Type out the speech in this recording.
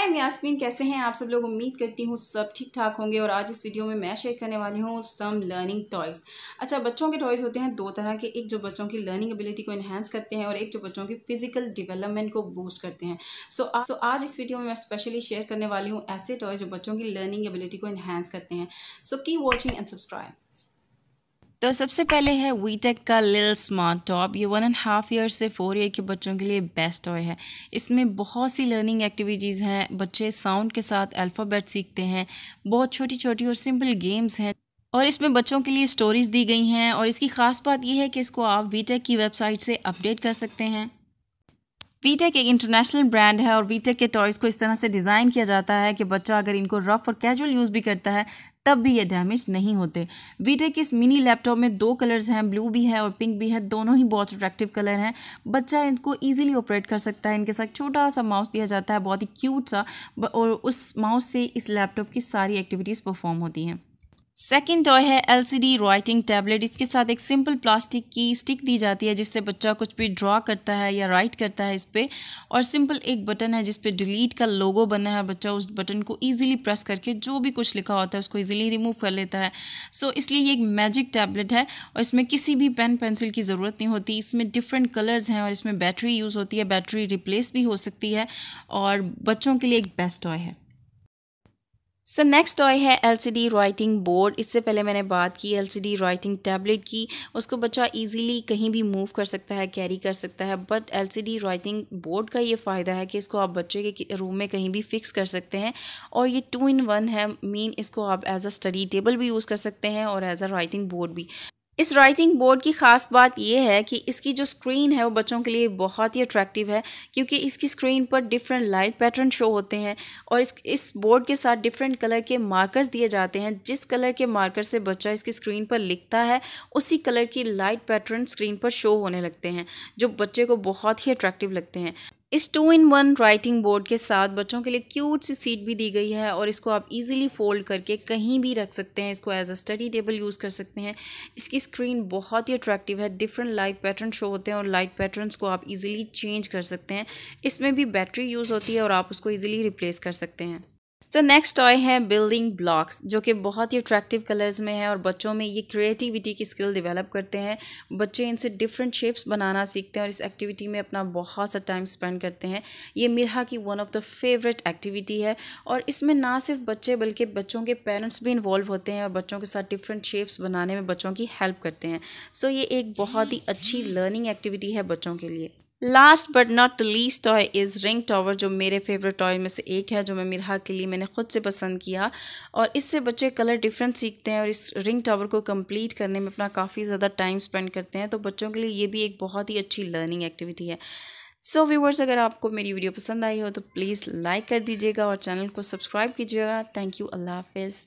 हाय M कैसे हैं आप सब लोग उम्मीद करती हूँ सब ठीक ठाक होंगे और आज इस वीडियो में मैं शेयर करने वाली हूँ सम लर्निंग टॉयज़ अच्छा बच्चों के टॉयज़ होते हैं दो तरह के एक जो बच्चों की लर्निंग एबिलिटी को इन्हेंस करते हैं और एक जो बच्चों की फिजिकल डेवलपमेंट को बूस्ट करते हैं सो so, सो so, आज इस वीडियो में मैं स्पेशली शेयर करने वाली हूँ ऐसे टॉयज़ जो बच्चों की लर्निंग एबिलिटी को इन्हेंस करते हैं सो की वॉचिंग एंड सब्सक्राइब तो सबसे पहले है वीटेक का लिल स्मार्ट टॉप ये वन एंड हाफ़ ईयर से फोर ईयर के बच्चों के लिए बेस्ट टॉय है इसमें बहुत सी लर्निंग एक्टिविटीज़ हैं बच्चे साउंड के साथ अल्फ़ाबेट सीखते हैं बहुत छोटी छोटी और सिंपल गेम्स हैं और इसमें बच्चों के लिए स्टोरीज़ दी गई हैं और इसकी ख़ास बात यह है कि इसको आप वीटेक की वेबसाइट से अपडेट कर सकते हैं वीटेक एक इंटरनेशनल ब्रांड है और वीटेक के टॉयज़ को इस तरह से डिज़ाइन किया जाता है कि बच्चा अगर इनको रफ और कैजुअल यूज़ भी करता है तब भी ये डैमेज नहीं होते वीटेक इस मिनी लैपटॉप में दो कलर्स हैं ब्लू भी है और पिंक भी है दोनों ही बहुत अट्रैक्टिव कलर हैं बच्चा इनको इजीली ऑपरेट कर सकता है इनके साथ छोटा सा माउस दिया जाता है बहुत ही क्यूट सा और उस माउस से इस लैपटॉप की सारी एक्टिविटीज़ परफॉर्म होती हैं सेकेंड टॉय है एलसीडी राइटिंग टैबलेट इसके साथ एक सिंपल प्लास्टिक की स्टिक दी जाती है जिससे बच्चा कुछ भी ड्रॉ करता है या राइट करता है इस पर और सिंपल एक बटन है जिसपे डिलीट का लोगो बना है बच्चा उस बटन को ईजिली प्रेस करके जो भी कुछ लिखा होता है उसको ईजिली रिमूव कर लेता है सो so, इसलिए ये एक मैजिक टैबलेट है और इसमें किसी भी पेन पेंसिल की ज़रूरत नहीं होती इसमें डिफरेंट कलर्स हैं और इसमें बैटरी यूज़ होती है बैटरी रिप्लेस भी हो सकती है और बच्चों के लिए एक बेस्ट टॉय है सो नेक्स्ट टॉय है एलसीडी राइटिंग बोर्ड इससे पहले मैंने बात की एलसीडी राइटिंग टैबलेट की उसको बच्चा इजीली कहीं भी मूव कर सकता है कैरी कर सकता है बट एलसीडी राइटिंग बोर्ड का ये फ़ायदा है कि इसको आप बच्चे के रूम में कहीं भी फिक्स कर सकते हैं और ये टू इन वन है मीन इसको आप एज अ स्टडी टेबल भी यूज़ कर सकते हैं और एज अ राइटिंग बोर्ड भी इस राइटिंग बोर्ड की ख़ास बात यह है कि इसकी जो स्क्रीन है वो बच्चों के लिए बहुत ही अट्रैक्टिव है क्योंकि इसकी स्क्रीन पर डिफरेंट लाइट पैटर्न शो होते हैं और इस इस बोर्ड के साथ डिफरेंट कलर के मार्कर्स दिए जाते हैं जिस कलर के मार्कर से बच्चा इसकी स्क्रीन पर लिखता है उसी कलर की लाइट पैटर्न स्क्रीन पर शो होने लगते हैं जो बच्चे को बहुत ही अट्रैक्टिव लगते हैं इस two in one writing board के साथ बच्चों के लिए क्यूट सी सीट भी दी गई है और इसको आप इजीली फोल्ड करके कहीं भी रख सकते हैं इसको as a study table use कर सकते हैं इसकी स्क्रीन बहुत ही अट्रैक्टिव है डिफरेंट लाइट पैटर्न शो होते हैं और लाइट पैटर्न्स को आप इजीली चेंज कर सकते हैं इसमें भी बैटरी यूज़ होती है और आप उसको ईजिली रिप्लेस कर सकते हैं सो नेक्स्ट टॉय है बिल्डिंग ब्लॉक्स जो कि बहुत ही अट्रैक्टिव कलर्स में है और बच्चों में ये क्रिएटिविटी की स्किल डेवलप करते हैं बच्चे इनसे डिफरेंट शेप्स बनाना सीखते हैं और इस एक्टिविटी में अपना बहुत सा टाइम स्पेंड करते हैं ये मिरहा की one of the favourite activity है और इसमें ना सिर्फ बच्चे बल्कि बच्चों के पेरेंट्स भी इन्वॉल्व होते हैं और बच्चों के साथ डिफरेंट शेप्स बनाने में बच्चों की हेल्प करते हैं सो so, ये एक बहुत ही अच्छी लर्निंग एक्टिविटी है बच्चों के लिए last but not the least toy is ring tower जो मेरे फेवरेट टॉय में से एक है जो मैं मिरहा के लिए मैंने ख़ुद से पसंद किया और इससे बच्चे कलर डिफरेंट सीखते हैं और इस रिंग टॉवर को कंप्लीट करने में अपना काफ़ी ज़्यादा टाइम स्पेंड करते हैं तो बच्चों के लिए ये भी एक बहुत ही अच्छी लर्निंग एक्टिविटी है सो so, व्यूवर्स अगर आपको मेरी वीडियो पसंद आई हो तो प्लीज़ लाइक कर दीजिएगा और चैनल को सब्सक्राइब कीजिएगा थैंक यू अल्लाह हाफिज़